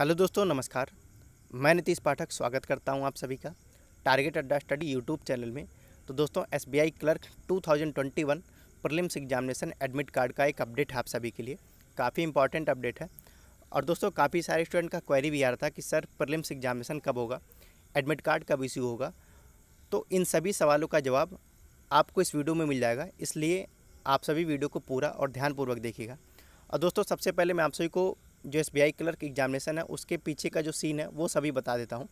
hello दोस्तों नमस्कार मैं नीतीश पाठक स्वागत करता हूं आप सभी का टारगेट अड्डा स्टडी यूट्यूब चैनल में तो दोस्तों SBI clerk 2021 prelims examination admit card का एक अपडेट है आप सभी के लिए काफ़ी इंपॉर्टेंट अपडेट है और दोस्तों काफ़ी सारे स्टूडेंट का क्वेरी भी आ रहा था कि सर प्रलिम्स एग्जामिनेशन कब होगा एडमिट कार्ड कब इश्यू होगा तो इन सभी सवालों का जवाब आपको इस वीडियो में मिल जाएगा इसलिए आप सभी वीडियो को पूरा और ध्यानपूर्वक देखिएगा और दोस्तों सबसे पहले मैं आप सभी को जो S B I clerk examination है उसके पीछे का जो सीन है वो सभी बता देता हूँ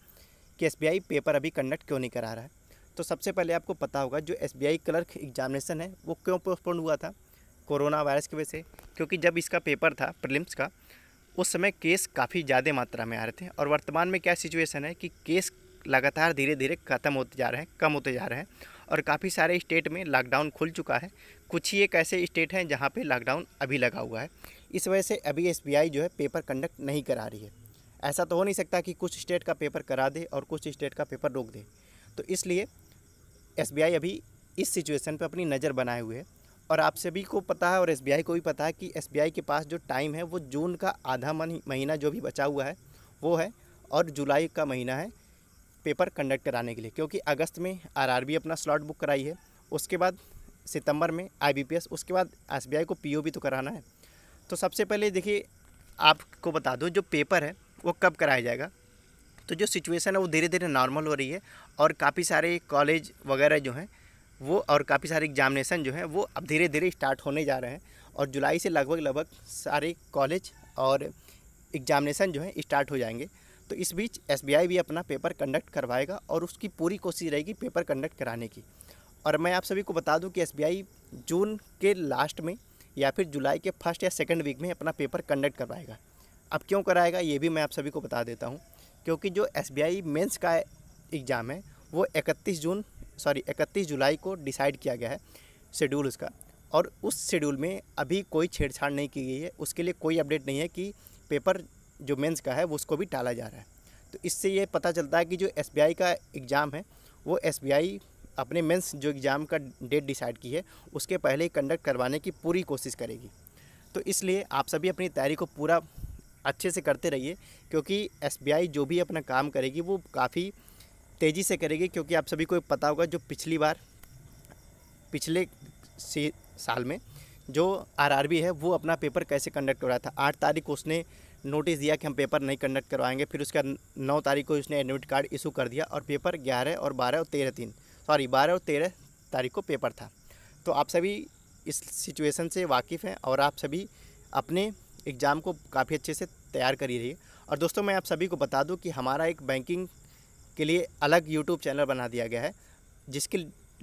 कि एस बी आई पेपर अभी कंडक्ट क्यों नहीं करा रहा है तो सबसे पहले आपको पता होगा जो S B I clerk examination है वो क्यों पोस्टपोन हुआ था कोरोना वायरस की वजह से क्योंकि जब इसका पेपर था प्रिलिम्स का उस समय केस काफ़ी ज़्यादा मात्रा में आ रहे थे और वर्तमान में क्या सिचुएसन है कि केस लगातार धीरे धीरे ख़त्म होते जा रहे हैं कम होते जा रहे हैं और काफ़ी सारे स्टेट में लॉकडाउन खुल चुका है कुछ ही एक ऐसे स्टेट हैं जहाँ पे लॉकडाउन अभी लगा हुआ है इस वजह से अभी एस जो है पेपर कंडक्ट नहीं करा रही है ऐसा तो हो नहीं सकता कि कुछ स्टेट का पेपर करा दे और कुछ स्टेट का पेपर रोक दे तो इसलिए एस अभी इस सिचुएशन पर अपनी नज़र बनाए हुए है और आप सभी को पता है और एस को भी पता है कि एस के पास जो टाइम है वो जून का आधा महीना जो भी बचा हुआ है वो है और जुलाई का महीना है पेपर कंडक्ट कराने के लिए क्योंकि अगस्त में आरआरबी अपना स्लॉट बुक कराई है उसके बाद सितंबर में आईबीपीएस उसके बाद एसबीआई को पीओबी तो कराना है तो सबसे पहले देखिए आपको बता दूँ जो पेपर है वो कब कराया जाएगा तो जो सिचुएशन है वो धीरे धीरे नॉर्मल हो रही है और काफ़ी सारे कॉलेज वगैरह जो हैं वो और काफ़ी सारे एग्जामिनेशन जो हैं वो अब धीरे धीरे स्टार्ट होने जा रहे हैं और जुलाई से लगभग लगभग सारे कॉलेज और एग्जामिनेशन जो है स्टार्ट हो जाएंगे तो इस बीच एस भी अपना पेपर कंडक्ट करवाएगा और उसकी पूरी कोशिश रहेगी पेपर कंडक्ट कराने की और मैं आप सभी को बता दूं कि एस जून के लास्ट में या फिर जुलाई के फर्स्ट या सेकेंड वीक में अपना पेपर कंडक्ट करवाएगा अब क्यों कराएगा ये भी मैं आप सभी को बता देता हूँ क्योंकि जो एस बी का एग्ज़ाम है वो इकतीस जून सॉरी इकतीस जुलाई को डिसाइड किया गया है शेड्यूल उसका और उस शेड्यूल में अभी कोई छेड़छाड़ नहीं की गई है उसके लिए कोई अपडेट नहीं है कि पेपर जो मेंस का है वो उसको भी टाला जा रहा है तो इससे ये पता चलता है कि जो एस का एग्ज़ाम है वो एस अपने मेंस जो एग्ज़ाम का डेट डिसाइड की है उसके पहले ही कंडक्ट करवाने की पूरी कोशिश करेगी तो इसलिए आप सभी अपनी तैयारी को पूरा अच्छे से करते रहिए क्योंकि एस जो भी अपना काम करेगी वो काफ़ी तेज़ी से करेगी क्योंकि आप सभी को पता होगा जो पिछली बार पिछले साल में जो आरआरबी है वो अपना पेपर कैसे कंडक्ट हो रहा था आठ तारीख को उसने नोटिस दिया कि हम पेपर नहीं कंडक्ट करवाएंगे फिर बाद नौ तारीख को उसने एडमिट कार्ड इशू कर दिया और पेपर ग्यारह और बारह और तेरह तीन सॉरी बारह और तेरह तारीख को पेपर था तो आप सभी इस सिचुएशन से वाकिफ़ हैं और आप सभी अपने एग्ज़ाम को काफ़ी अच्छे से तैयार करी रही है और दोस्तों मैं आप सभी को बता दूं कि हमारा एक बैंकिंग के लिए अलग यूट्यूब चैनल बना दिया गया है जिसकी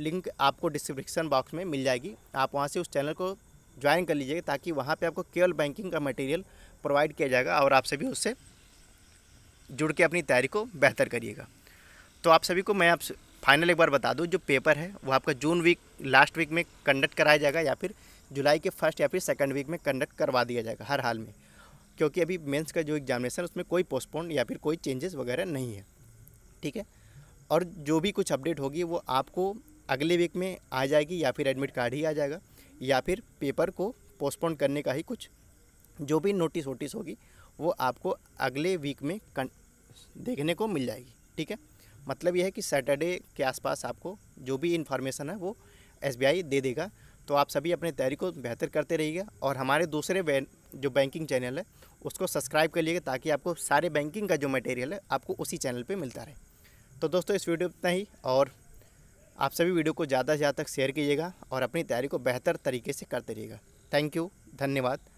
लिंक आपको डिस्क्रिप्शन बॉक्स में मिल जाएगी आप वहाँ से उस चैनल को ज्वाइन कर लीजिएगा ताकि वहाँ पे आपको केवल बैंकिंग का मटेरियल प्रोवाइड किया जाएगा और आप सभी उससे जुड़ के अपनी तैयारी को बेहतर करिएगा तो आप सभी को मैं आप फाइनल एक बार बता दूँ जो पेपर है वो आपका जून वीक लास्ट वीक में कंडक्ट कराया जाएगा या फिर जुलाई के फर्स्ट या फिर सेकेंड वीक में कंडक्ट करवा दिया जाएगा हर हाल में क्योंकि अभी मेंस का जो एग्जामिनेशन उसमें कोई पोस्टपोन या फिर कोई चेंजेस वगैरह नहीं है ठीक है और जो भी कुछ अपडेट होगी वो आपको अगले वीक में आ जाएगी या फिर एडमिट कार्ड ही आ जाएगा या फिर पेपर को पोस्टपोन करने का ही कुछ जो भी नोटिस वोटिस होगी वो आपको अगले वीक में देखने को मिल जाएगी ठीक है मतलब यह है कि सैटरडे के आसपास आपको जो भी इन्फॉर्मेशन है वो एस दे देगा तो आप सभी अपने तैयारी को बेहतर करते रहिएगा और हमारे दूसरे जो बैंकिंग चैनल है उसको सब्सक्राइब कर लीजिएगा ताकि आपको सारे बैंकिंग का जो मटेरियल है आपको उसी चैनल पे मिलता रहे तो दोस्तों इस वीडियो इतना ही और आप सभी वीडियो को ज़्यादा से ज़्यादा तक शेयर कीजिएगा और अपनी तैयारी को बेहतर तरीके से करते रहिएगा थैंक यू धन्यवाद